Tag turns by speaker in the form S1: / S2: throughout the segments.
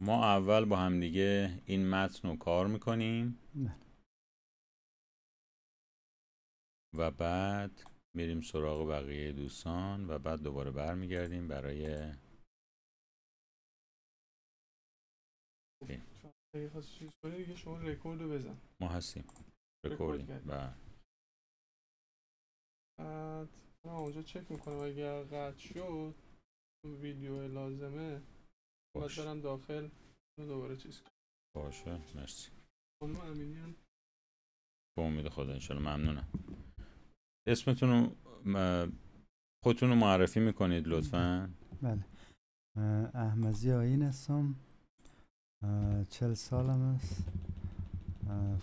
S1: ما اول با همدیگه این متن رو کار میکنیم و بعد میریم سراغ بقیه دوستان و بعد دوباره برمیگردیم برای
S2: خب، شما رکورد رو بزن
S1: ما هستیم رکوردیم بله.
S2: بعد من اونجا چک میکنم اگر قطع شد ویدیو لازمه باید برم داخل دوباره چیز
S1: باشه مرسی
S2: قوم امینیان
S1: با امید خدا انشالله ممنونم اسمتون رو خودتون رو معرفی میکنید لطفا
S3: بله احمدی آین هستم چل سالم است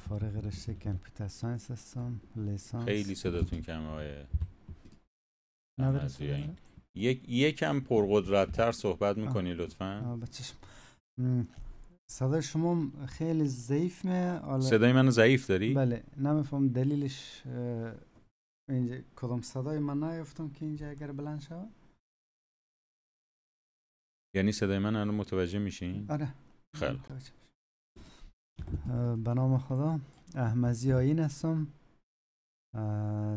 S3: فارغ رشته کمپیوتر ساینس هستم لیسانس
S1: خیلی صداتون کمه های احمدی آین یک یکم پرقدرتتر صحبت میکنی لطفا
S3: صدای شما خیلی ضعیف آل... صدای منو ضعیف داری بله نمیفهم دلیلش اینجا کدام صدای من نیافتم که اینجا اگر بلند شود
S1: یعنی صدای من الان متوجه میشین آره خیلی
S3: به نام خدا احمدی آیین هستم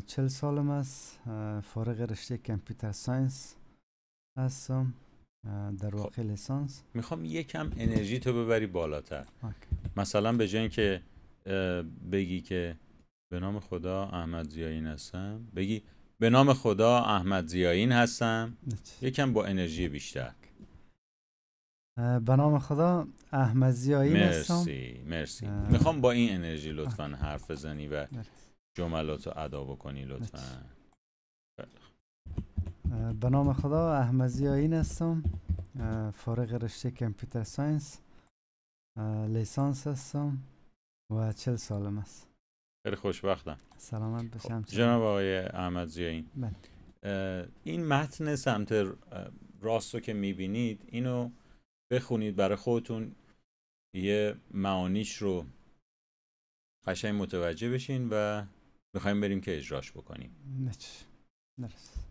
S3: چل سالم است فارغ رشته کمپیوتر ساینس هستم در خب. واقع خب. لیسانس
S1: میخوام یکم انرژی تو ببری بالاتر مثلا به جای که بگی که به نام خدا احمد زیاین هستم بگی به نام خدا احمد زیاین هستم یکم با انرژی بیشتر
S3: به نام خدا احمد زیاین مرسی هستم. مرسی میخوام
S1: با این انرژی لطفا حرف بزنی و جملات رو ادا بکنی لطفا
S3: به نام خدا احمدی آین هستم فارغ رشته کمپیوتر ساینس لیسانس هستم و چل سالم هست
S1: خیلی خوشبختم
S3: سلامت باشم خب،
S1: جناب آقای احمد زیاین بله. این متن سمت راست رو که میبینید اینو بخونید برای خودتون یه معانیش رو قشنگ متوجه بشین و میخوایم بریم که اجراش بکنیم
S3: نچ نرس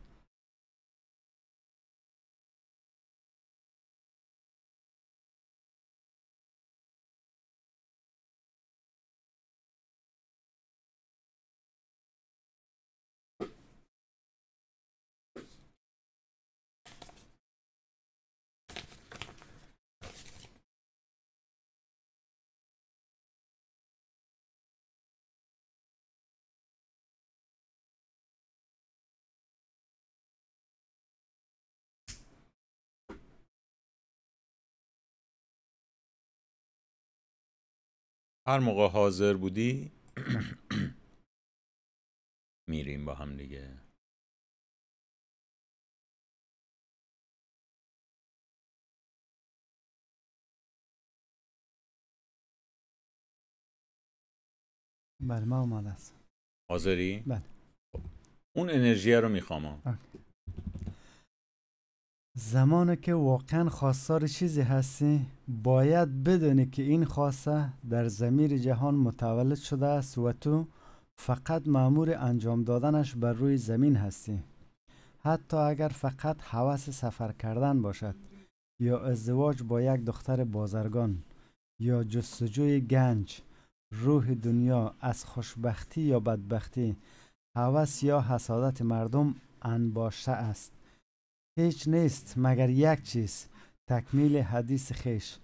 S1: هر موقع حاضر بودی میریم با هم دیگه
S3: بله ما اومده است حاضری؟ بله خب.
S1: اون انرژی رو میخوام
S3: زمانی که واقعا خواستار چیزی هستی باید بدونی که این خواسته در زمیر جهان متولد شده است و تو فقط معمور انجام دادنش بر روی زمین هستی حتی اگر فقط هوس سفر کردن باشد یا ازدواج با یک دختر بازرگان یا جستجوی گنج روح دنیا از خوشبختی یا بدبختی هوس یا حسادت مردم انباشته است هیچ نیست مگر یک چیز تکمیل حدیث خیش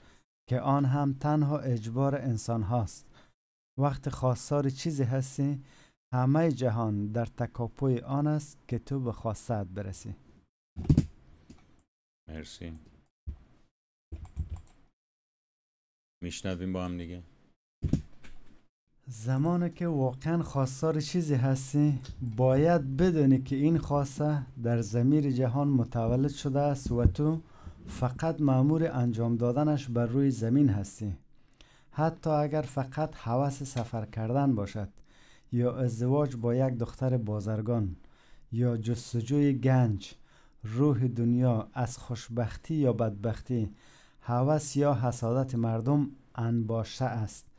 S3: که آن هم تنها اجبار انسان هاست وقت خواستار چیزی هستی همه جهان در تکاپوی آن است که تو به خواستت برسی
S1: مرسی میشنویم با هم دیگه
S3: زمانی که واقعا خواستار چیزی هستی باید بدونی که این خواسته در زمیر جهان متولد شده است و تو فقط مامور انجام دادنش بر روی زمین هستی حتی اگر فقط حوث سفر کردن باشد یا ازدواج با یک دختر بازرگان یا جستجوی گنج روح دنیا از خوشبختی یا بدبختی هوس یا حسادت مردم انباشته است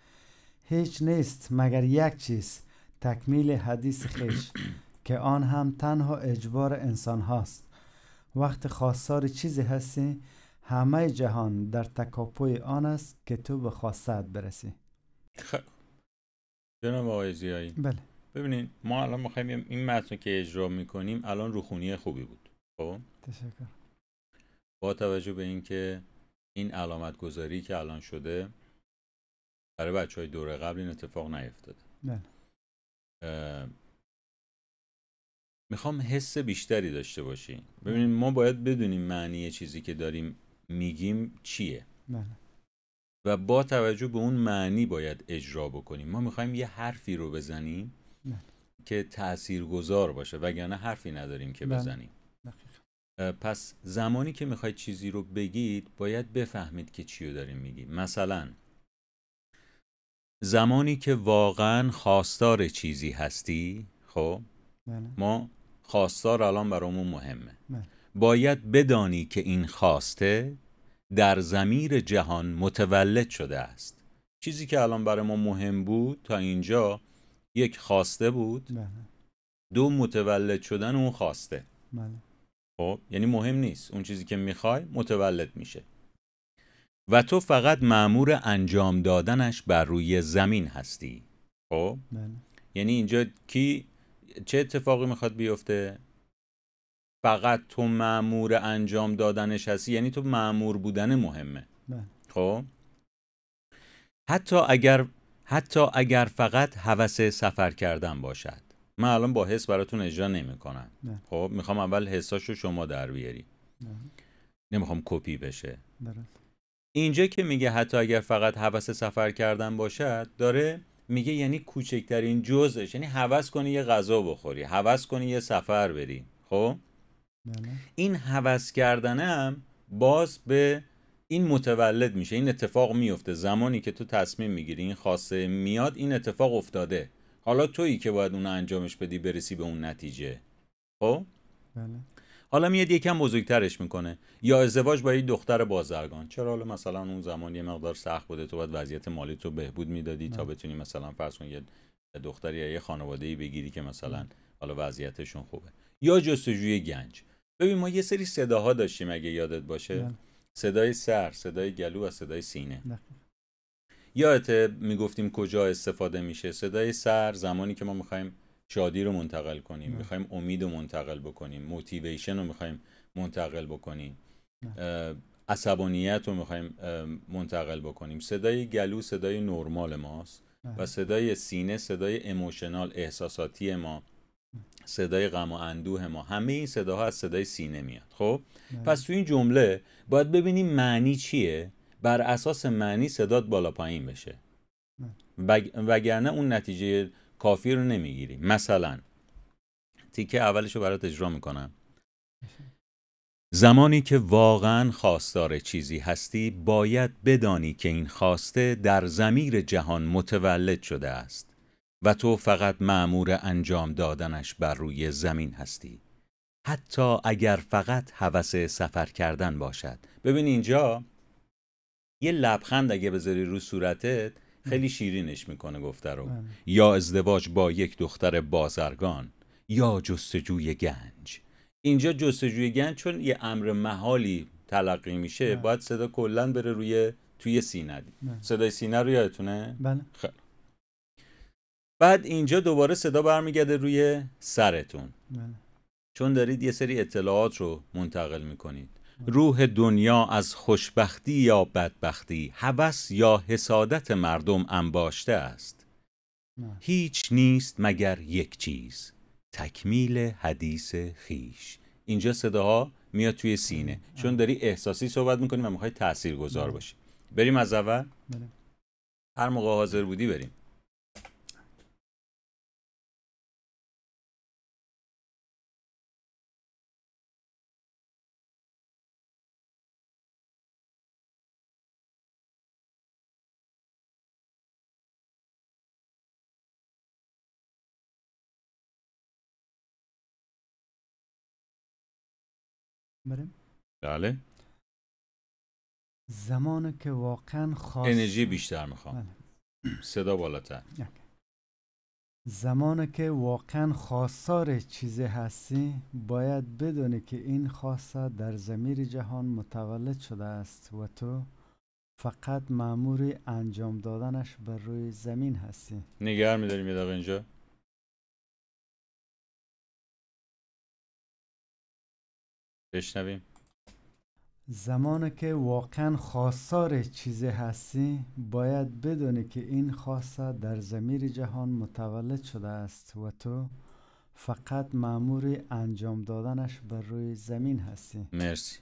S3: هیچ نیست مگر یک چیز تکمیل حدیث خیش که آن هم تنها اجبار انسان هاست وقت خواستار چیزی هستی همه جهان در تکاپوی آن است که تو به خواستت برسی خب
S1: جناب آقای زیایی بله ببینین ما الان میخوایم این متن که اجرا میکنیم الان روخونی خوبی بود خب تشکر با توجه به اینکه این علامت گذاری که الان شده برای بچه های دوره قبل این اتفاق نیفتاده بله. میخوام حس بیشتری داشته باشیم ببینید ما باید بدونیم معنی چیزی که داریم میگیم چیه بله. و با توجه به اون معنی باید اجرا بکنیم ما میخوایم یه حرفی رو بزنیم بله. که تأثیر گذار باشه وگرنه حرفی نداریم که بزنیم پس زمانی که میخواید چیزی رو بگید باید بفهمید که چی رو داریم میگیم مثلا زمانی که واقعا خواستار چیزی هستی خب بله. ما خواستار الان برامون مهمه بله. باید بدانی که این خواسته در زمیر جهان متولد شده است چیزی که الان برای ما مهم بود تا اینجا یک خواسته بود بله. دو متولد شدن اون خواسته خب یعنی مهم نیست اون چیزی که میخوای متولد میشه و تو فقط معمور انجام دادنش بر روی زمین هستی خب بله. یعنی اینجا کی چه اتفاقی میخواد بیفته فقط تو معمور انجام دادنش هستی یعنی تو معمور بودن مهمه بله. خب حتی اگر حتی اگر فقط هوس سفر کردن باشد من الان با حس براتون اجرا نمیکنم بله. خب میخوام اول حساشو شما در بیاری نمیخوام کپی بشه اینجا که میگه حتی اگر فقط حوس سفر کردن باشد داره میگه یعنی کوچکترین جزش یعنی حوس کنی یه غذا بخوری حوس کنی یه سفر بری خب بله. این کردن هم باز به این متولد میشه این اتفاق میفته زمانی که تو تصمیم میگیری این خاصه میاد این اتفاق افتاده حالا تویی که باید اون انجامش بدی برسی به اون نتیجه خب بله. حالا میاد یکم بزرگترش میکنه یا ازدواج با یک دختر بازرگان چرا حالا مثلا اون زمان یه مقدار سخت بوده تو باید وضعیت مالی تو بهبود میدادی تا بتونی مثلا فرض کن یه دختری یا یه خانواده ای بگیری که مثلا حالا وضعیتشون خوبه یا جستجوی گنج ببین ما یه سری صداها داشتیم اگه یادت باشه بله. صدای سر صدای گلو و صدای سینه یادت میگفتیم کجا استفاده میشه صدای سر زمانی که ما میخوایم شادی رو منتقل کنیم میخوایم امید رو منتقل بکنیم موتیویشن رو میخوایم منتقل بکنیم عصبانیت رو میخوایم منتقل بکنیم صدای گلو صدای نرمال ماست و صدای سینه صدای اموشنال احساساتی ما صدای غم و اندوه ما همه این صداها از صدای سینه میاد خب پس تو این جمله باید ببینیم معنی چیه بر اساس معنی صدات بالا پایین بشه وگرنه اون نتیجه کافی رو نمیگیری مثلا تیکه اولش رو برات اجرا میکنم زمانی که واقعا خواستار چیزی هستی باید بدانی که این خواسته در زمیر جهان متولد شده است و تو فقط معمور انجام دادنش بر روی زمین هستی حتی اگر فقط هوس سفر کردن باشد ببین اینجا یه لبخند اگه بذاری رو صورتت خیلی شیرینش میکنه گفته رو بله. یا ازدواج با یک دختر بازرگان یا جستجوی گنج اینجا جستجوی گنج چون یه امر محالی تلقی میشه بله. باید صدا کلا بره روی توی سینه دی. بله. صدای سینه رو یادتونه بله بعد اینجا دوباره صدا برمیگرده روی سرتون چون دارید یه سری اطلاعات رو منتقل میکنید روح دنیا از خوشبختی یا بدبختی هوس یا حسادت مردم انباشته است هیچ نیست مگر یک چیز تکمیل حدیث خیش اینجا صداها میاد توی سینه چون داری احساسی صحبت میکنی و میخوای تأثیر گذار باشی بریم از اول هر موقع حاضر بودی بریم بریم بله
S3: زمان که واقعا خواست انرژی
S1: بیشتر میخوام بله. صدا بالاتر
S3: زمان که واقعا خواستار چیزی هستی باید بدونی که این خواسته در زمیر جهان متولد شده است و تو فقط معمور انجام دادنش بر روی زمین هستی
S1: نگر میداریم یه دقیقه اینجا بشنویم
S3: زمانی که واقعا خواستار چیزی هستی باید بدونی که این خواسته در زمیر جهان متولد شده است و تو فقط معمور انجام دادنش بر روی زمین هستی
S1: مرسی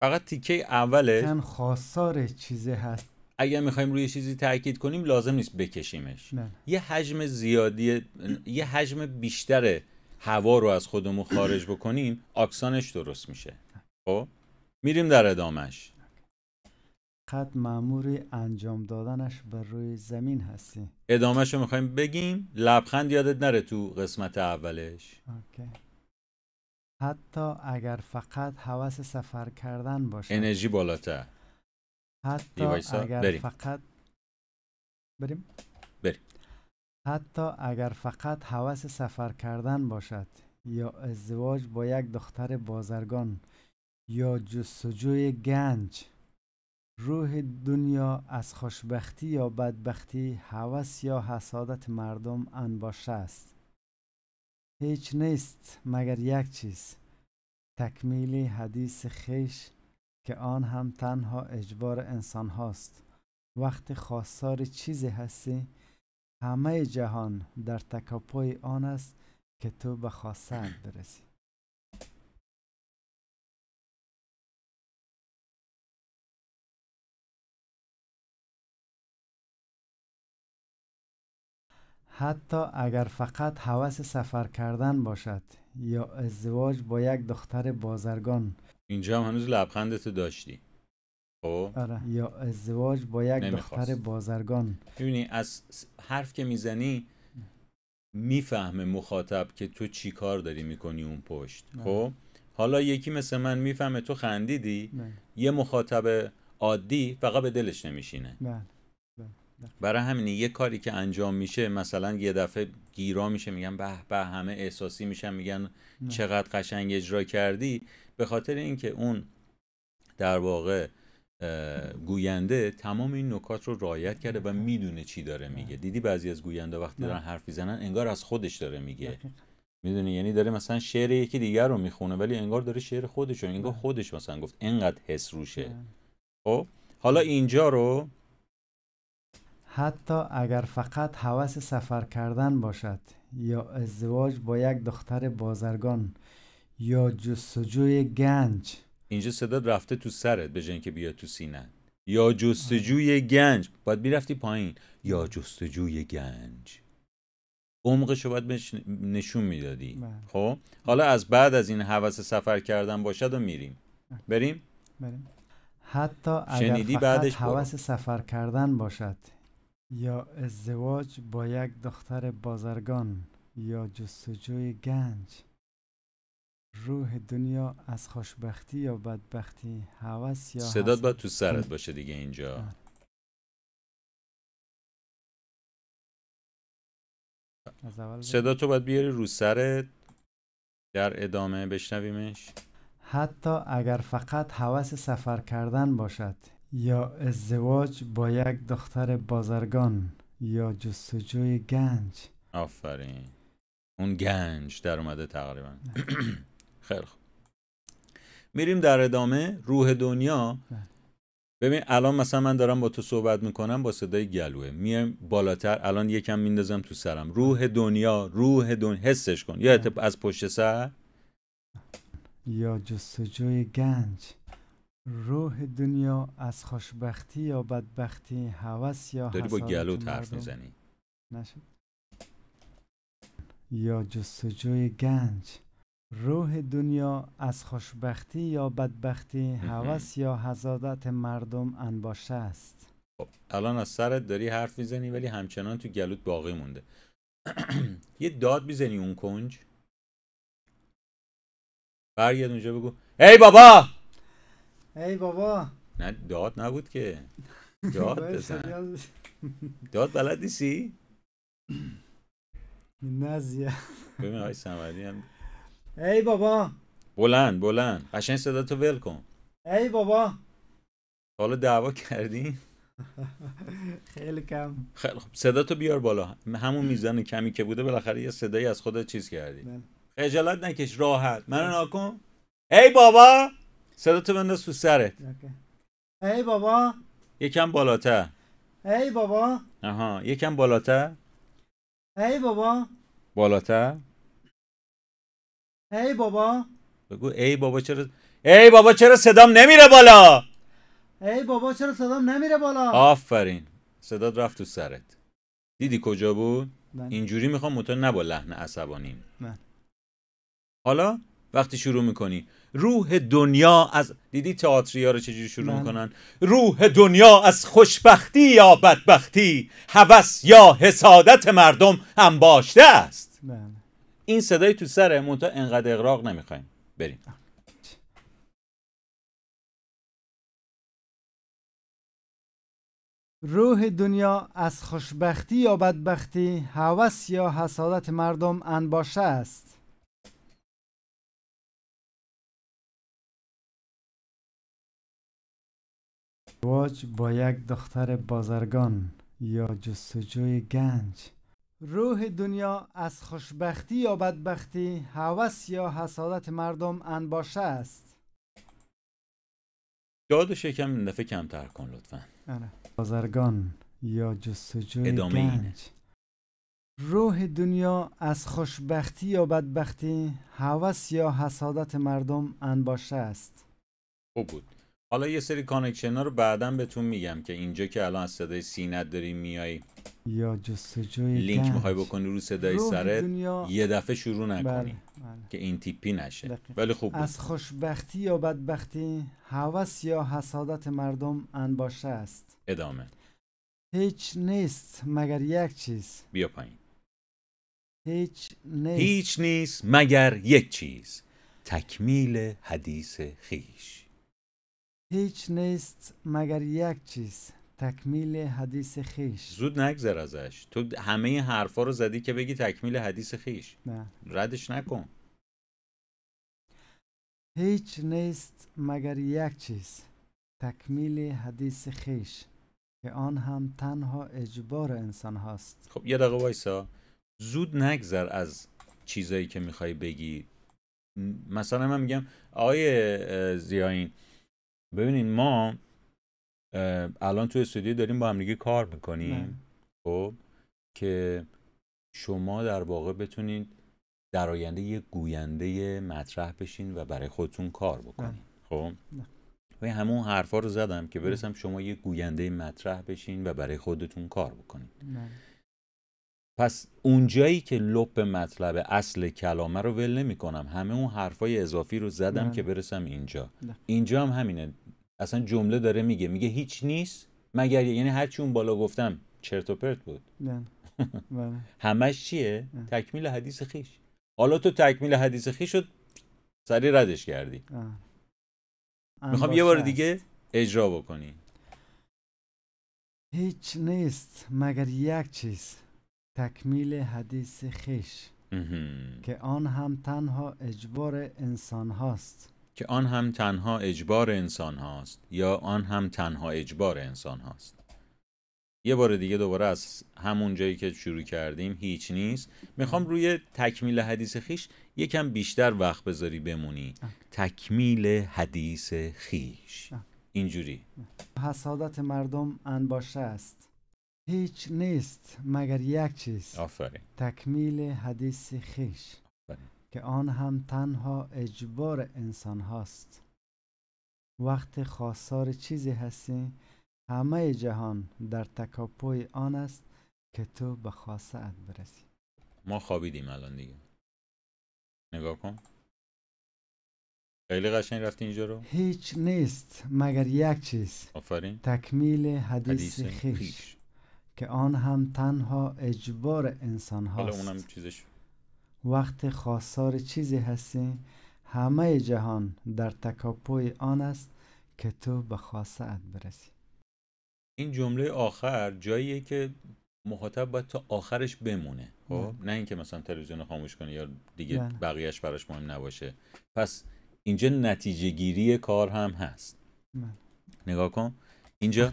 S1: فقط تیکه اوله واقعا
S3: خواستار چیزی هست
S1: اگر میخوایم روی چیزی تاکید کنیم لازم نیست بکشیمش نه. بله. یه حجم زیادی یه حجم بیشتره. هوا رو از خودمون خارج بکنیم آکسانش درست میشه خب میریم در ادامش
S3: خط معمور انجام دادنش بر روی زمین هستی
S1: ادامش رو میخوایم بگیم لبخند یادت نره تو قسمت اولش
S3: اوکی. حتی اگر فقط حوث سفر کردن باشه
S1: انرژی بالاتر
S3: حتی اگر بریم. فقط بریم حتی اگر فقط هوس سفر کردن باشد یا ازدواج با یک دختر بازرگان یا جستجوی گنج روح دنیا از خوشبختی یا بدبختی هوس یا حسادت مردم انباشه است هیچ نیست مگر یک چیز تکمیل حدیث خیش که آن هم تنها اجبار انسان هاست وقت خواستار چیزی هستی همه جهان در تکاپوی آن است که تو به خواستت برسی حتی اگر فقط هوس سفر کردن باشد یا ازدواج با یک دختر بازرگان
S1: اینجا هم هنوز لبخندتو داشتی خب؟ آره.
S3: یا ازدواج با یک دختر بازرگان
S1: ببینی از حرف که میزنی میفهمه مخاطب که تو چی کار داری میکنی اون پشت خب حالا یکی مثل من میفهمه تو خندیدی یه مخاطب عادی فقط به دلش نمیشینه برای همین یه کاری که انجام میشه مثلا یه دفعه گیرا میشه میگن به به همه احساسی میشن میگن چقدر قشنگ اجرا کردی به خاطر اینکه اون در واقع گوینده تمام این نکات رو رایت کرده و میدونه چی داره میگه دیدی بعضی از گوینده وقتی دارن حرف میزنن انگار از خودش داره میگه میدونی یعنی داره مثلا شعر یکی دیگر رو میخونه ولی انگار داره شعر خودش رو انگار خودش مثلا گفت انقدر حس روشه خب حالا اینجا رو
S3: حتی اگر فقط هوس سفر کردن باشد یا ازدواج با یک دختر بازرگان یا جستجوی گنج
S1: اینجا صدات رفته تو سرت به جای اینکه بیا تو سینه یا جستجوی گنج باید میرفتی پایین یا جستجوی گنج عمقش رو باید نشون میدادی بله. خب حالا از بعد از این حوث سفر کردن باشد و میریم بریم,
S3: حتی اگر فقط سفر کردن باشد یا ازدواج با یک دختر بازرگان یا جستجوی گنج روح دنیا از خوشبختی یا بدبختی هوس یا صدات باید تو سرت
S1: باشه دیگه اینجا اول صدا تو باید بیاری رو سرت در ادامه بشنویمش
S3: حتی اگر فقط هوس سفر کردن باشد یا ازدواج با یک دختر بازرگان یا جستجوی گنج
S1: آفرین اون گنج در اومده تقریبا خیلی میریم در ادامه روح دنیا ببین الان مثلا من دارم با تو صحبت میکنم با صدای گلوه میایم بالاتر الان یکم میندازم تو سرم روح دنیا روح دنیا حسش کن یا از پشت سر
S3: یا جستجوی گنج روح دنیا از خوشبختی یا بدبختی هوس یا داری با گلو حرف میزنی نشد یا جستجوی گنج روح دنیا از خوشبختی یا بدبختی هوس یا حزادت مردم انباشته است
S1: خب، الان از سرت داری حرف میزنی ولی همچنان تو گلوت باقی مونده یه داد میزنی اون کنج برگرد اونجا بگو ای بابا
S3: ای بابا
S1: نه داد نبود که داد بزن داد بلد نیستی؟
S3: نه زیاد
S1: ببین هم
S3: ای بابا
S1: بلند بلند قشنگ صدا تو ول کن
S3: ای بابا
S1: حالا دعوا کردین
S3: خیلی کم
S1: خیلی خب صدا تو بیار بالا همون میزان کمی که بوده بالاخره یه صدایی از خودت چیز کردی بله. خجالت نکش راحت من ناکن ای بابا صدا تو بنداز سو سرت
S3: ای بابا
S1: یکم بالاتر
S3: ای بابا
S1: آها یکم بالاتر
S3: ای بابا
S1: بالاتر
S3: ای بابا
S1: بگو ای بابا چرا ای بابا چرا صدام نمیره بالا
S3: ای بابا چرا صدام نمیره بالا
S1: آفرین صدات رفت تو سرت دیدی کجا بود بله. اینجوری میخوام متا نبا لحن عصبانی بله. حالا وقتی شروع میکنی روح دنیا از دیدی تئاتریا رو چجوری شروع من. بله. میکنن روح دنیا از خوشبختی یا بدبختی هوس یا حسادت مردم انباشته است این صدای تو سره مونتا انقدر اقراق نمیخوایم بریم
S3: روح دنیا از خوشبختی یا بدبختی هوس یا حسادت مردم انباشه است واچ با یک دختر بازرگان یا جستجوی گنج روح دنیا از خوشبختی یا بدبختی هوس یا حسادت مردم انباشه است یاد و شکم این دفعه کمتر کن لطفا آره. بازرگان یا جستجوی ادامه گنج. روح دنیا از خوشبختی یا بدبختی هوس یا حسادت مردم انباشه است خوب بود
S1: حالا یه سری کانکشن ها رو بعدا بهتون میگم که اینجا که الان از صدای سینت داری میای
S3: یا جستجوی لینک میخوای
S1: بکنی رو صدای سرت یه دفعه شروع بله، نکنی بله. که این تیپی نشه ولی خوب از
S3: خوشبختی یا بدبختی هوس یا حسادت مردم انباشه است ادامه هیچ نیست مگر یک چیز بیا پایین هیچ هیچ نیست
S1: مگر یک چیز تکمیل حدیث خیش
S3: هیچ نیست مگر یک چیز تکمیل حدیث خیش زود
S1: نگذر ازش تو همه این حرفا رو زدی که بگی تکمیل حدیث خیش نه. ردش
S3: نکن هیچ نیست مگر یک چیز تکمیل حدیث خیش که آن هم تنها اجبار انسان هاست
S1: خب یه دقیقه وایسا زود نگذر از چیزایی که میخوای بگی مثلا من میگم آقای زیاین ببینین ما الان تو استودیو داریم با همدیگه کار میکنیم بله. خب که شما در واقع بتونید در آینده یه گوینده مطرح بشین و برای خودتون کار بکنین بله. خب و همون حرفا رو زدم که بله. برسم شما یه گوینده مطرح بشین و برای خودتون کار بکنین پس اونجایی که لپ مطلب اصل کلامه رو ول نمیکنم همه اون حرفای اضافی رو زدم که برسم اینجا اینجا هم همینه اصلا جمله داره میگه میگه هیچ نیست مگر یعنی هرچی اون بالا گفتم چرت و پرت بود
S3: بله.
S1: همش چیه تکمیل حدیث خیش حالا تو تکمیل حدیث خیش شد سری ردش کردی
S3: میخوام یه بار دیگه
S1: اجرا بکنی
S3: هیچ نیست مگر یک چیز تکمیل حدیث خیش که آن هم تنها اجبار انسان هاست
S1: که آن هم تنها اجبار انسان هاست یا آن هم تنها اجبار انسان هاست یه بار دیگه دوباره از همون جایی که شروع کردیم هیچ نیست میخوام روی تکمیل حدیث خیش یکم بیشتر وقت بذاری بمونی تکمیل حدیث خیش اینجوری
S3: حسادت مردم انباشه است هیچ نیست مگر یک چیز آفرین تکمیل حدیث خیش که آن هم تنها اجبار انسان هاست وقت خواستار چیزی هستی همه جهان در تکاپوی آن است که تو به ات برسی
S1: ما خوابیدیم الان دیگه نگاه کن خیلی قشنگ رفتی اینجا رو
S3: هیچ نیست مگر یک چیز آفرین تکمیل حدیث, خیش. که آن هم تنها اجبار انسان هاست وقت خواستار چیزی هستی همه جهان در تکاپوی آن است که تو به خواستت برسی
S1: این جمله آخر جاییه که مخاطب باید تا آخرش بمونه خب نه اینکه مثلا تلویزیون خاموش کنه یا دیگه نه. بقیهش براش مهم نباشه پس اینجا نتیجه گیری کار هم هست نگاه کن اینجا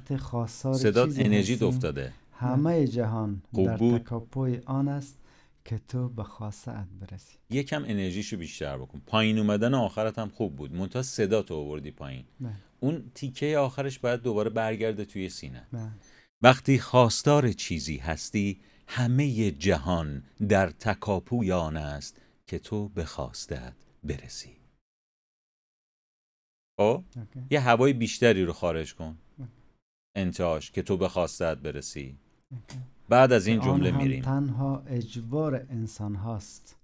S1: صدات انرژی افتاده
S3: همه جهان در تکاپوی آن است که تو به خواستت برسی یکم
S1: انرژیشو بیشتر بکن پایین اومدن آخرت هم خوب بود منتها صدا تو آوردی پایین بله. اون تیکه آخرش باید دوباره برگرده توی سینه بله. وقتی خواستار چیزی هستی همه جهان در تکاپوی آن است که تو به خواستت برسی خب؟ او یه هوای بیشتری رو خارج کن انتهاش که تو به خواستت برسی بعد از این جمله میریم
S3: تنها اجبار انسان هاست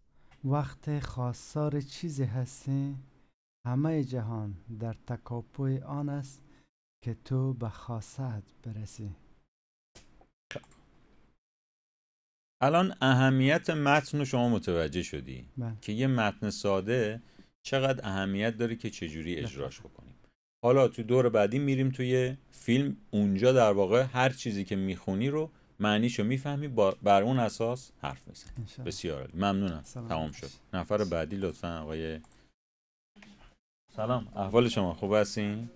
S3: وقت خاصار چیزی هستی همه جهان در تکاپوی آن است که تو به خواست برسی
S1: الان اهمیت متن شما متوجه شدی بله. که یه متن ساده چقدر اهمیت داره که چجوری اجراش بله. بکن حالا تو دور بعدی میریم توی فیلم اونجا در واقع هر چیزی که میخونی رو معنیشو میفهمی بر اون اساس حرف میزنی. بسیار عالی ممنونم تمام شد نفر بعدی لطفا آقای سلام احوال شما خوب هستین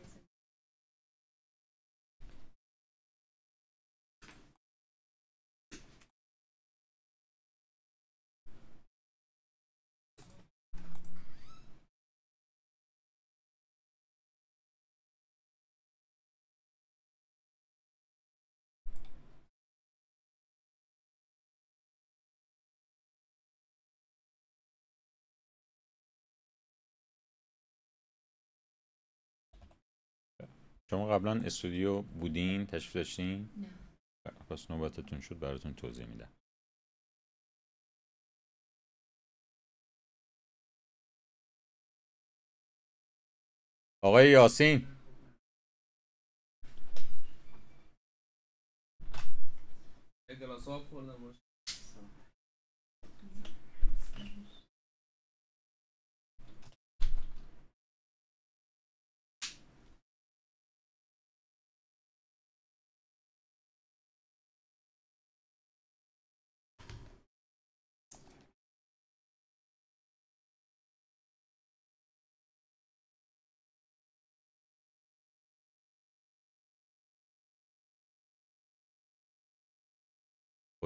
S1: شما قبلا استودیو بودین تشریف داشتین نه پس نوبتتون شد براتون توضیح میدم آقای یاسین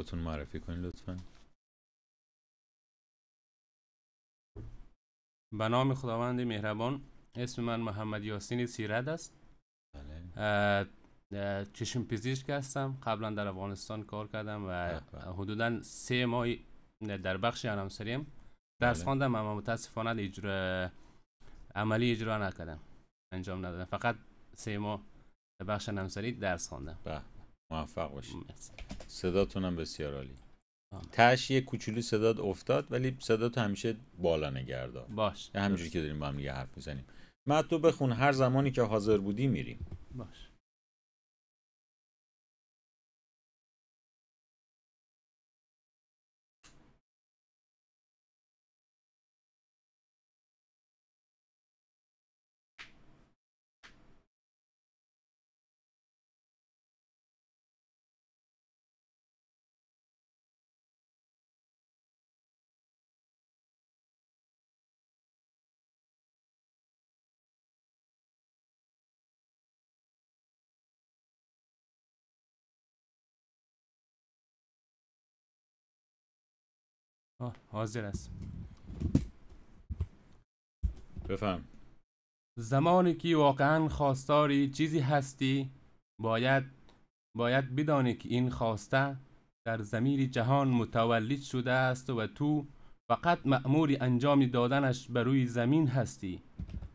S1: خودتون معرفی کنید لطفا
S4: به نام خداوند مهربان اسم من محمد یاسین سیرد است بله. چشم پزشک هستم قبلا در افغانستان کار کردم و بله، بله. حدودا سه ماه در بخش انامسریم درس بله. خواندم اما متاسفانه اجرا عملی اجرا نکردم انجام ندادم فقط سه ماه در بخش انامسری درس خواندم موفق باشید
S1: صداتون هم بسیار عالی تش یه کوچولو صدات افتاد ولی صدات همیشه بالا نگردار باش همینجوری که داریم با هم یه حرف میزنیم متن بخون هر زمانی که حاضر بودی
S3: میریم باش
S4: حاضر است بفهم زمانی که واقعا خواستاری چیزی هستی باید باید بدانی که این خواسته در زمیر جهان متولد شده است و تو فقط مأمور انجام دادنش بر روی زمین هستی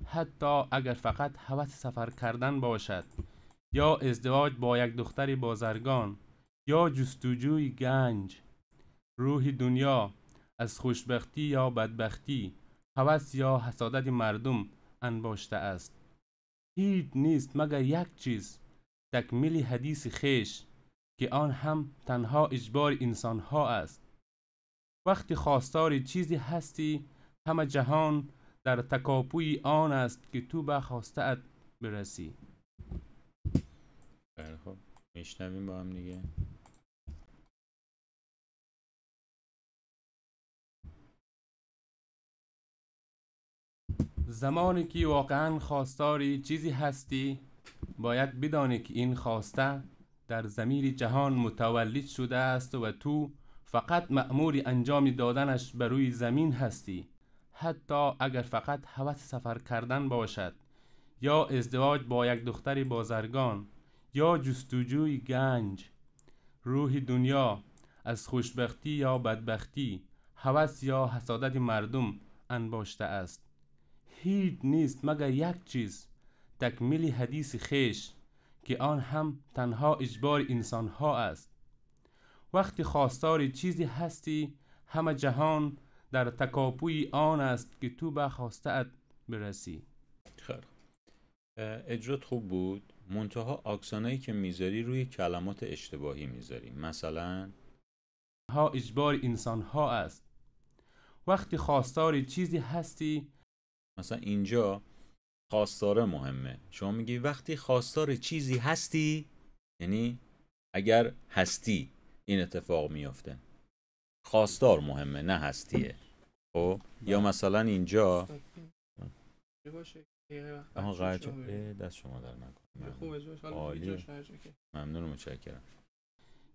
S4: حتی اگر فقط هوس سفر کردن باشد یا ازدواج با یک دختر بازرگان یا جستجوی گنج روح دنیا از خوشبختی یا بدبختی هوس یا حسادت مردم انباشته است هیچ نیست مگر یک چیز تکمیل حدیث خیش که آن هم تنها اجبار انسانها است وقتی خواستار چیزی هستی همه جهان در تکاپوی آن است که تو به خواستت برسی
S1: بله خب با هم دیگه
S4: زمانی که واقعا خواستاری چیزی هستی باید بدانی که این خواسته در زمیر جهان متولد شده است و تو فقط مأمور انجام دادنش بر روی زمین هستی حتی اگر فقط هوس سفر کردن باشد یا ازدواج با یک دختر بازرگان یا جستجوی گنج روح دنیا از خوشبختی یا بدبختی هوس یا حسادت مردم انباشته است هیچ نیست مگر یک چیز تکمیل حدیث خیش که آن هم تنها اجبار انسان ها است وقتی خواستار چیزی هستی همه جهان در تکاپوی آن است که تو به خواسته برسی خیر خب.
S1: اجرات خوب بود منتها آکسانایی که میذاری روی کلمات اشتباهی میذاری مثلا ها اجبار انسان ها است وقتی خواستار چیزی هستی مثلا اینجا خواستاره مهمه شما میگی وقتی خواستار چیزی هستی یعنی اگر هستی این اتفاق میافته خواستار مهمه نه هستیه خب یا مثلا اینجا آها دست شما در
S4: نکن
S1: ممنون متشکرم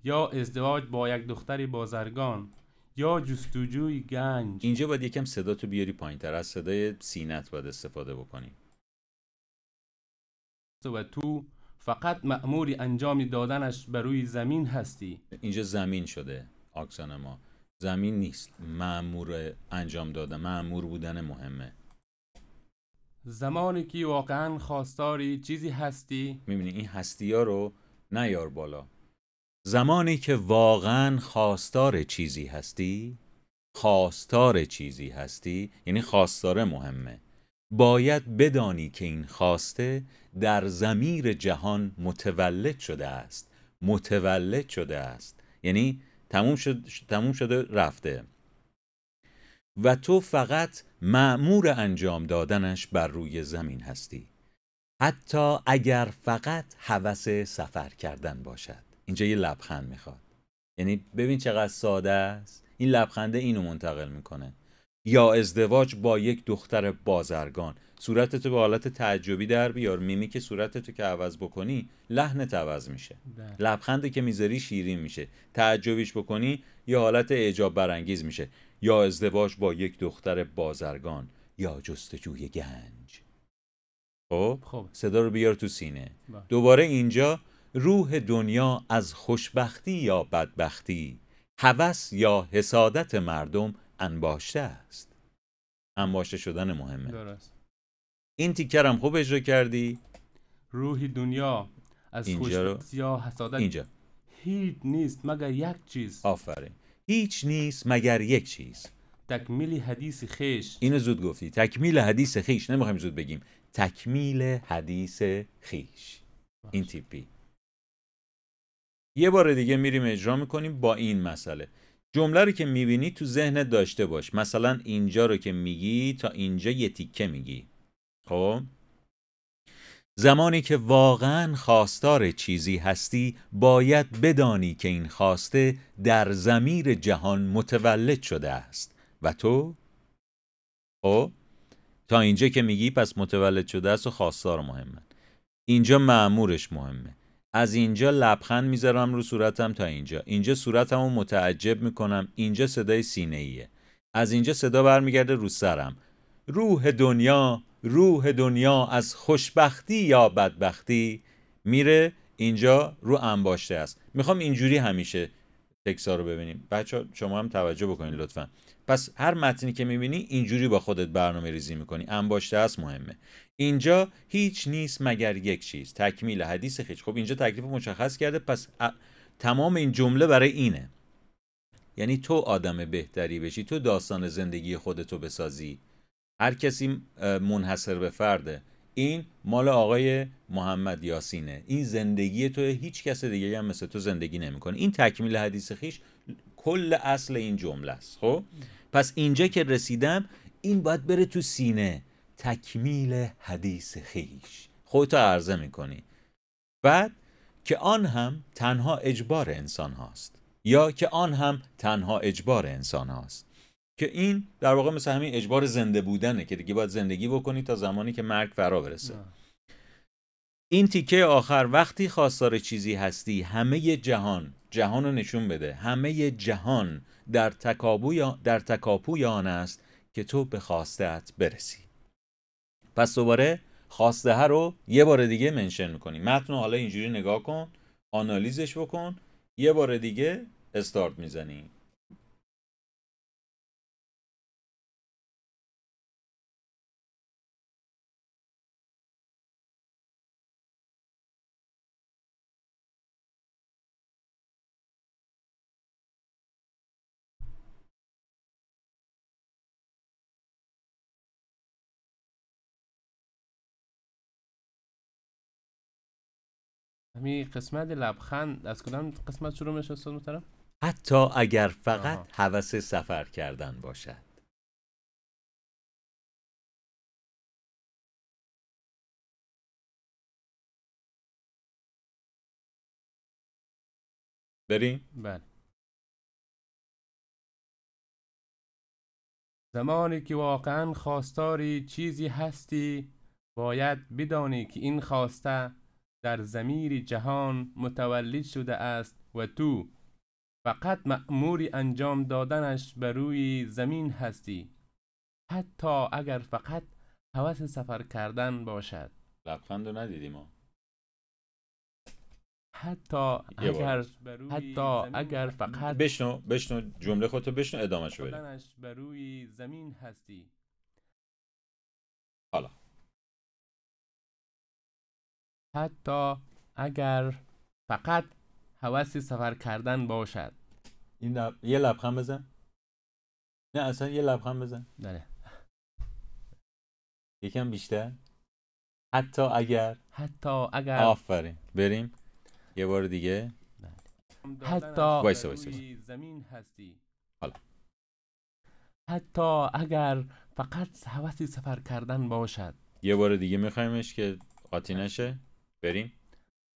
S1: یا ازدواج
S4: با یک دختری بازرگان
S1: یا جستجوی گنج اینجا باید یکم صدا تو بیاری پایین تر از صدای سینت باید استفاده بکنی
S4: و تو فقط مأموری انجام دادنش بر روی زمین هستی اینجا زمین
S1: شده آکسان ما زمین نیست مأمور انجام دادن مأمور بودن مهمه
S4: زمانی که واقعا خواستاری چیزی
S1: هستی میبینی این هستی ها رو نیار بالا زمانی که واقعا خواستار چیزی هستی خواستار چیزی هستی یعنی خواستاره مهمه باید بدانی که این خواسته در زمیر جهان متولد شده است متولد شده است یعنی تموم, شد، تموم شده رفته و تو فقط معمور انجام دادنش بر روی زمین هستی حتی اگر فقط هوس سفر کردن باشد اینجا یه لبخند میخواد یعنی ببین چقدر ساده است این لبخنده اینو منتقل میکنه یا ازدواج با یک دختر بازرگان صورتتو به حالت تعجبی در بیار میمی که صورتتو که عوض بکنی لحنت عوض میشه بله. لبخندی که میذاری شیرین میشه تعجبیش بکنی یا حالت اعجاب برانگیز میشه یا ازدواج با یک دختر بازرگان یا جستجوی گنج خب, خب. صدا رو بیار تو سینه بله. دوباره اینجا روح دنیا از خوشبختی یا بدبختی هوس یا حسادت مردم انباشته است انباشته شدن مهمه درست. این تیکرم خوب اجرا کردی روح دنیا از خوشبختی یا حسادت اینجا هیچ نیست مگر یک چیز آفرین هیچ نیست مگر یک چیز
S4: تکمیل حدیث خیش
S1: اینو زود گفتی تکمیل حدیث خیش نمیخوایم زود بگیم تکمیل حدیث خیش این تیپی یه بار دیگه میریم اجرا میکنیم با این مسئله جمله رو که میبینی تو ذهنت داشته باش مثلا اینجا رو که میگی تا اینجا یه تیکه میگی خب زمانی که واقعا خواستار چیزی هستی باید بدانی که این خواسته در زمیر جهان متولد شده است و تو خب تا اینجا که میگی پس متولد شده است و خواستار مهمه اینجا معمورش مهمه از اینجا لبخند میذارم رو صورتم تا اینجا اینجا صورتم رو متعجب میکنم اینجا صدای سینه ایه از اینجا صدا برمیگرده رو سرم روح دنیا روح دنیا از خوشبختی یا بدبختی میره اینجا رو انباشته است میخوام اینجوری همیشه تکسا رو ببینیم بچه شما هم توجه بکنید لطفا پس هر متنی که میبینی اینجوری با خودت برنامه ریزی میکنی انباشته است مهمه اینجا هیچ نیست مگر یک چیز تکمیل حدیث خیش خب اینجا تکلیف مشخص کرده پس تمام این جمله برای اینه یعنی تو آدم بهتری بشی تو داستان زندگی خودتو بسازی هر کسی منحصر به فرده این مال آقای محمد یاسینه این زندگی تو هیچ کس دیگه هم مثل تو زندگی نمیکنه این تکمیل حدیث خیش کل اصل این جمله است خب پس اینجا که رسیدم این باید بره تو سینه تکمیل حدیث خیش خودت عرضه میکنی بعد که آن هم تنها اجبار انسان هاست یا که آن هم تنها اجبار انسان هاست که این در واقع مثل همین اجبار زنده بودنه که دیگه باید زندگی بکنی تا زمانی که مرگ فرا برسه این تیکه آخر وقتی خواستار چیزی هستی همه جهان جهان رو نشون بده همه جهان در تکاپوی در آن است که تو به خواستت برسی پس دوباره خواسته ها رو یه بار دیگه منشن میکنیم متن حالا اینجوری نگاه کن آنالیزش بکن یه بار دیگه استارت میزنیم
S4: بفهمی قسمت لبخند از کدام قسمت شروع میشه استاد محترم
S1: حتی اگر فقط هوس سفر کردن باشد بریم؟ بله
S4: زمانی که واقعا خواستاری چیزی هستی باید بدانی که این خواسته در زمیر جهان متولد شده است و تو فقط مأمور انجام دادنش بر روی زمین هستی حتی اگر فقط حوث سفر کردن باشد لبخند رو ندیدی ما
S1: حتی اگر حتی اگر فقط بشنو بشنو جمله خودتو بشنو ادامه شو
S4: بر روی زمین هستی حتی اگر فقط حوثی سفر کردن باشد
S1: این لب... یه لبخند بزن نه اصلا یه لبخند بزن نه بله. یکم بیشتر حتی اگر حتی اگر آفرین بریم یه بار دیگه بله. حتی وایسا وایسا
S4: زمین هستی حالا حتی اگر فقط حوثی سفر کردن باشد
S1: یه بار دیگه میخوایمش که قاطی نشه بریم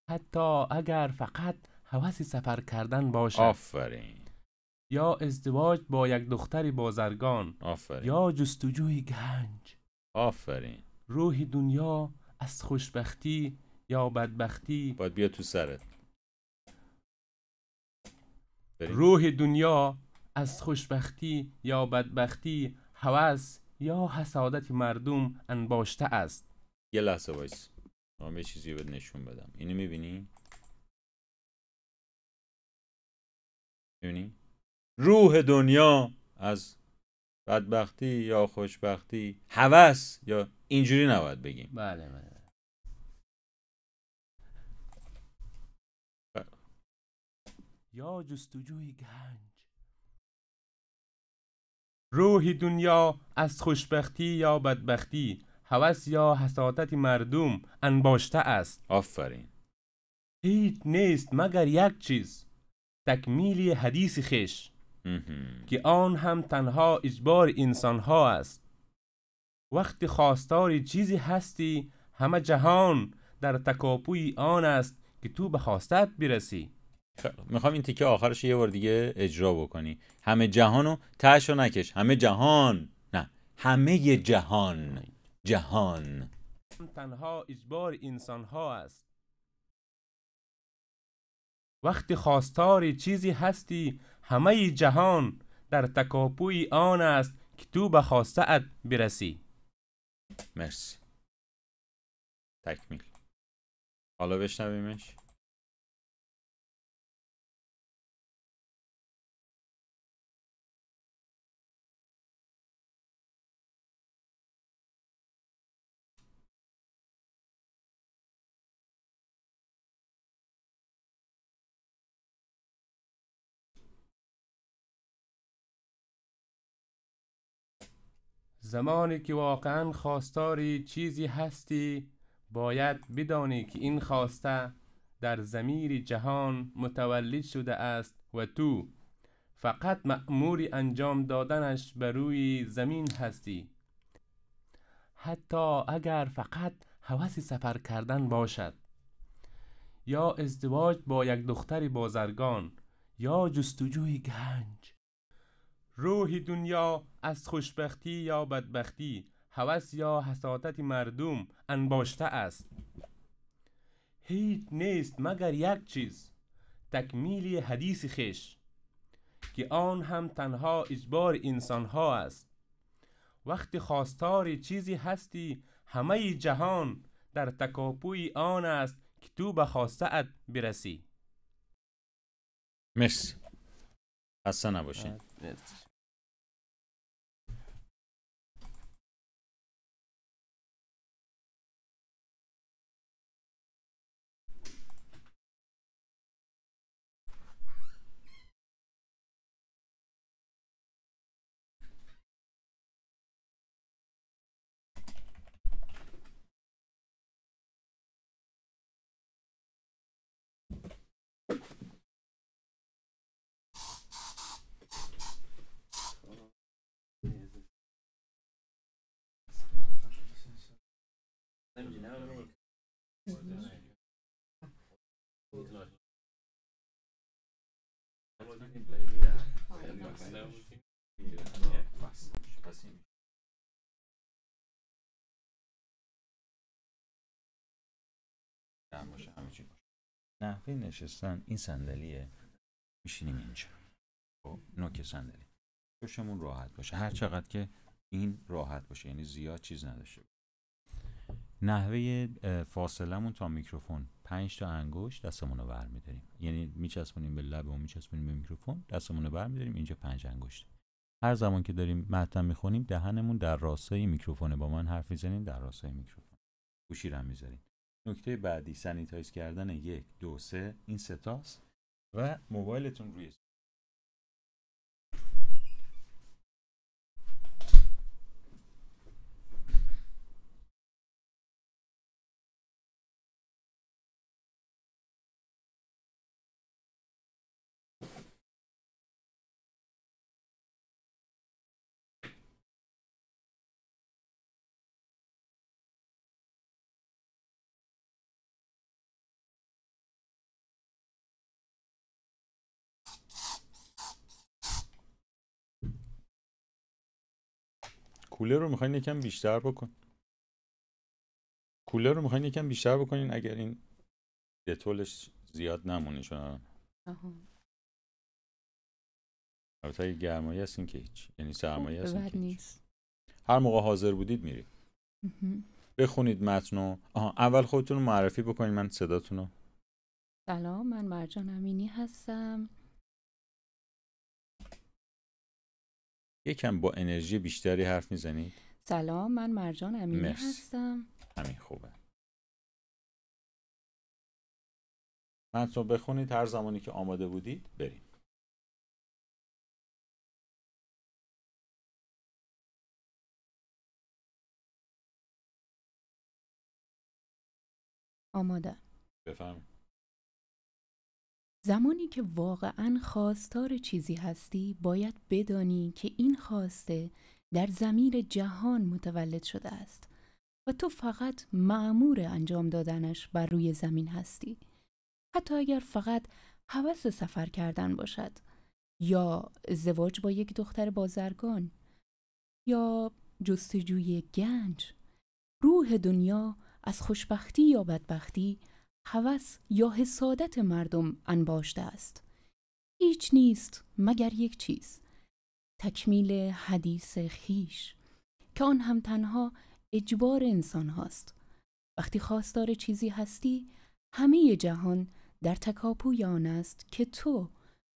S4: حتی اگر فقط حوث سفر کردن باشه
S1: آفرین
S4: یا ازدواج با یک دختری بازرگان آفرین یا جستجوی گنج آفرین روح دنیا از خوشبختی یا بدبختی باید بیا تو سرت بریم. روح دنیا از خوشبختی یا بدبختی هوس یا حسادت مردم
S1: انباشته است یه لحظه میخوام یه چیزی به نشون بدم اینو میبینی میبینی روح دنیا از بدبختی یا خوشبختی هوس یا اینجوری نباید بگیم بله بله
S4: یا جستجوی گنج روح دنیا از خوشبختی یا بدبختی هوس یا حسادت مردم انباشته است آفرین هیچ نیست مگر یک چیز تکمیلی حدیث خش که آن هم تنها اجبار ها است وقتی خواستار چیزی هستی همه جهان در تکاپوی
S1: آن است که تو به خواستت برسی میخوام این تیکه آخرش یه بار دیگه اجرا بکنی همه جهانو تهشو نکش همه جهان نه همه جهان جهان
S4: تنها اجبار انسان ها است
S1: وقتی خواستار چیزی هستی
S4: همه جهان در تکاپوی آن است که تو به خواستت برسی
S1: مرسی تکمیل حالا بشنویمش
S4: زمانی که واقعا خواستاری چیزی هستی باید بدانی که این خواسته در زمیر جهان متولد شده است و تو فقط مأمور انجام دادنش بر روی زمین هستی حتی اگر فقط هوس سفر کردن باشد یا ازدواج با یک دختر بازرگان یا جستجوی گنج روح دنیا از خوشبختی یا بدبختی هوس یا حسادت مردم انباشته است هیچ نیست مگر یک چیز تکمیل حدیث خیش که آن هم تنها اجبار انسانها است وقتی خواستار چیزی هستی همه جهان در تکاپوی آن است که تو به خواستت برسی
S1: مرسی خسته نباشین نحوه نشستن این صندلیه میشینیم اینجا خب نوک صندلی چشمون راحت باشه هر چقدر که این راحت باشه یعنی زیاد چیز نداشته نحوه فاصلمون تا میکروفون پنج تا انگشت دستمون رو برمیداریم یعنی میچسبونیم به لب و میچسبونیم به میکروفون دستمون رو برمیداریم اینجا پنج انگشت هر زمان که داریم متن میخونیم دهنمون در راستای میکروفونه با من حرف میزنیم در راستای میکروفون گوشی رو میذاریم نکته بعدی سنیتایز کردن یک دو سه این ستاست و موبایلتون روی کولر رو میخواین یکم بیشتر بکن کوله رو میخواین یکم بیشتر بکنین اگر این دتولش زیاد نمونه آها البته اگه گرمایی هست این که هیچ یعنی خب، سرمایی هست این هر موقع حاضر بودید میرید بخونید متنو آها اول خودتون رو معرفی بکنید من صداتونو
S2: سلام من مرجان امینی هستم
S1: یکم با انرژی بیشتری حرف میزنید
S2: سلام من مرجان امینی هستم
S1: همین خوبه تو بخونید هر زمانی که آماده بودید بریم آماده بفهمید
S2: زمانی که واقعا خواستار چیزی هستی باید بدانی که این خواسته در زمین جهان متولد شده است و تو فقط معمور انجام دادنش بر روی زمین هستی حتی اگر فقط هوس سفر کردن باشد یا ازدواج با یک دختر بازرگان یا جستجوی گنج روح دنیا از خوشبختی یا بدبختی هوس یا حسادت مردم انباشته است هیچ نیست مگر یک چیز تکمیل حدیث خیش که آن هم تنها اجبار انسان هاست وقتی خواستار چیزی هستی همه جهان در تکاپوی آن است که تو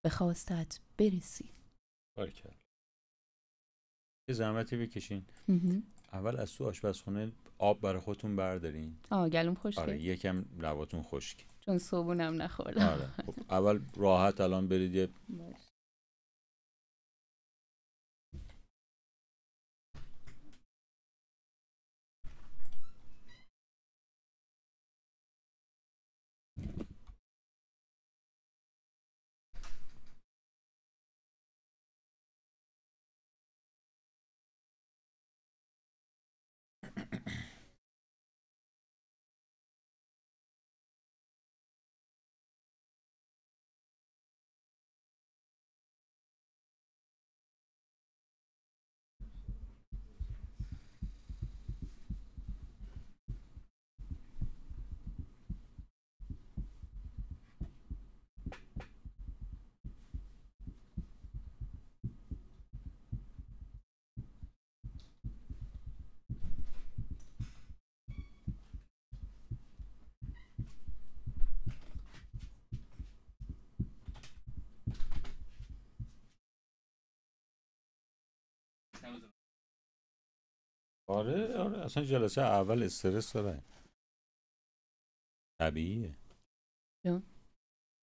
S2: به خواستت برسی
S1: بارکر یه زحمتی بکشین اول از تو آشپزخونه آب برای خودتون بردارین آه گلوم خشکه آره یکم لواتون
S2: خشک چون صوبونم نخوردم آره
S1: خب اول راحت الان برید یه آره آره اصلا جلسه اول استرس داره طبیعیه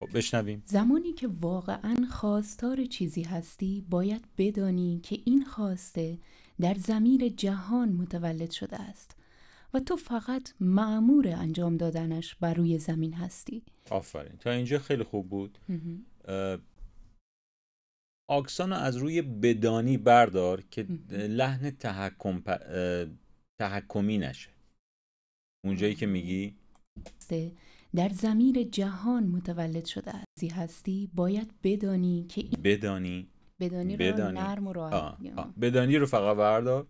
S1: خب، بشنویم
S2: زمانی که واقعا خواستار چیزی هستی باید بدانی که این خواسته در زمین جهان متولد شده است و تو فقط معمور انجام دادنش بر روی زمین هستی
S1: آفرین تا اینجا خیلی خوب بود آکسان از روی بدانی بردار که لحن تحکم تحکمی نشه اونجایی که میگی
S2: در زمین جهان متولد شده ازی هستی باید بدانی که
S1: بدانی
S2: بدانی رو نرم و راحت
S1: بدانی رو فقط بردار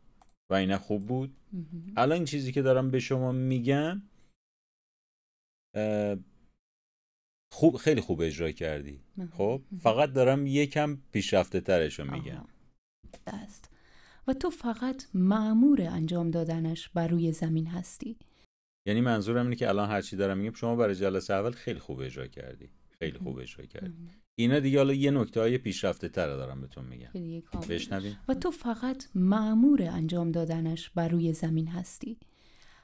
S1: و اینه خوب بود الان این چیزی که دارم به شما میگم خوب خیلی خوب اجرا کردی خب فقط دارم یکم پیشرفته ترشو میگم
S2: دست. و تو فقط معمور انجام دادنش بر روی زمین هستی
S1: یعنی منظورم اینه که الان هرچی دارم میگم شما برای جلسه اول خیلی خوب اجرا کردی خیلی خوب اجرا کردی اینا دیگه حالا یه نکته های پیشرفته تر دارم بهتون میگم و
S2: تو فقط معمور انجام دادنش بر روی زمین هستی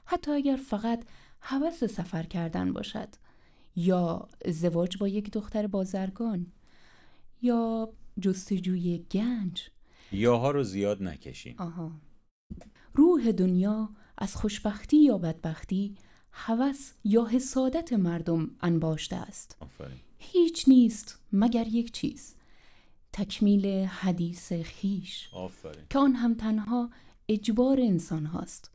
S2: حتی اگر فقط حوث سفر کردن باشد یا ازدواج با یک دختر بازرگان یا جستجوی گنج
S1: یاها رو زیاد نکشیم
S2: آها. روح دنیا از خوشبختی یا بدبختی هوس یا حسادت مردم انباشته است آفرین. هیچ نیست مگر یک چیز تکمیل حدیث خیش آفرین. که آن هم تنها اجبار انسان هاست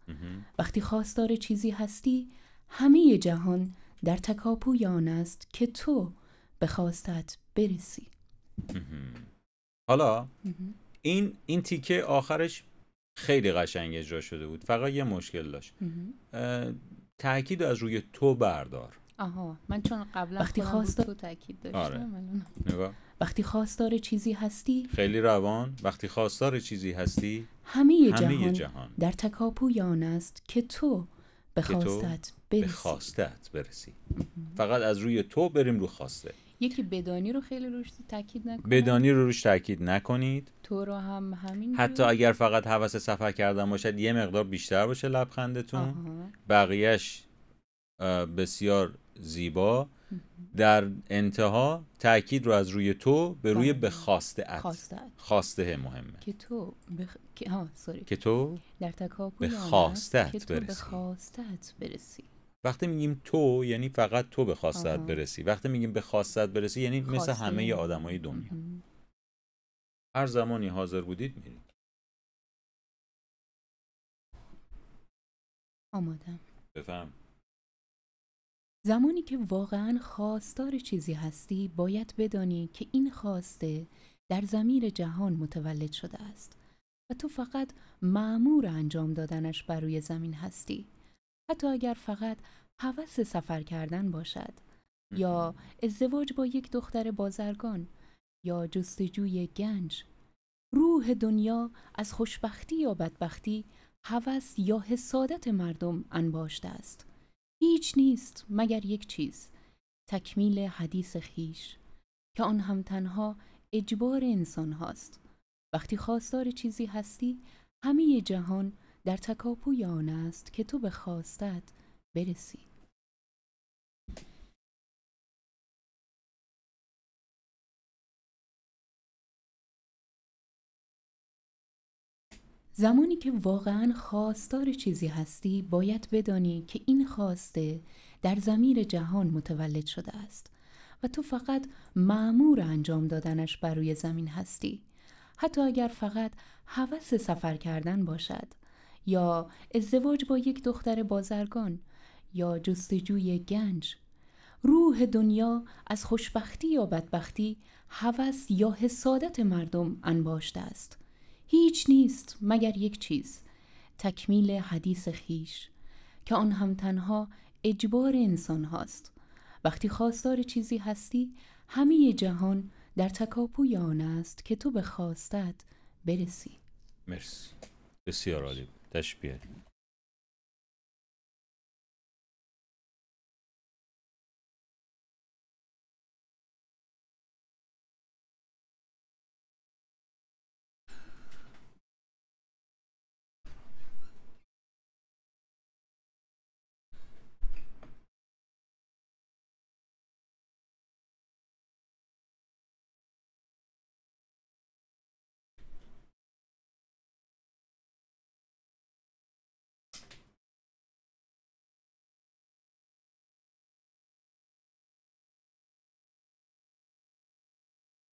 S2: وقتی خواستار چیزی هستی همه جهان در تکاپو یان است که تو به خواستت برسی
S1: حالا این این تیکه آخرش خیلی قشنگ اجرا شده بود فقط یه مشکل داشت تاکید از روی تو بردار
S2: آها من چون قبلا وقتی خواست تو تاکید داشتم آره. وقتی خواستار چیزی هستی
S1: خیلی روان وقتی خواستار چیزی هستی همه, جهان,
S2: در تکاپوی آن است که تو به
S1: خواستت برسی. فقط از روی تو بریم رو خواسته
S2: یکی بدانی رو خیلی روش تاکید نکنید
S1: بدانی رو روش تاکید نکنید
S2: تو رو هم همین حتی اگر
S1: فقط حواس سفر کردن باشد یه مقدار بیشتر باشه لبخندتون بقیش بقیهش بسیار زیبا در انتها تاکید رو از روی تو به روی بله. به خواسته خواسته مهمه
S2: که تو بخ... سوری که تو در به برسی
S1: وقتی میگیم تو یعنی فقط تو به خواستت برسی وقتی میگیم به خواستت برسی یعنی مثل همه آدمای دنیا هر زمانی حاضر بودید میرید آمادم بفهم
S2: زمانی که واقعا خواستار چیزی هستی باید بدانی که این خواسته در زمیر جهان متولد شده است و تو فقط معمور انجام دادنش بر روی زمین هستی حتی اگر فقط هوس سفر کردن باشد یا ازدواج با یک دختر بازرگان یا جستجوی گنج روح دنیا از خوشبختی یا بدبختی هوس یا حسادت مردم انباشته است هیچ نیست مگر یک چیز تکمیل حدیث خیش که آن هم تنها اجبار انسان هاست وقتی خواستار چیزی هستی همه جهان در تکاپوی آن است که تو به خواستت برسی زمانی که واقعا خواستار چیزی هستی باید بدانی که این خواسته در زمیر جهان متولد شده است و تو فقط معمور انجام دادنش بر روی زمین هستی حتی اگر فقط هوس سفر کردن باشد یا ازدواج با یک دختر بازرگان یا جستجوی گنج روح دنیا از خوشبختی یا بدبختی هوس یا حسادت مردم انباشته است هیچ نیست مگر یک چیز تکمیل حدیث خیش که آن هم تنها اجبار انسان هاست وقتی خواستار چیزی هستی همه جهان در تکاپوی آن است که تو به خواستت برسی
S1: مرسی بسیار عالی تشبیه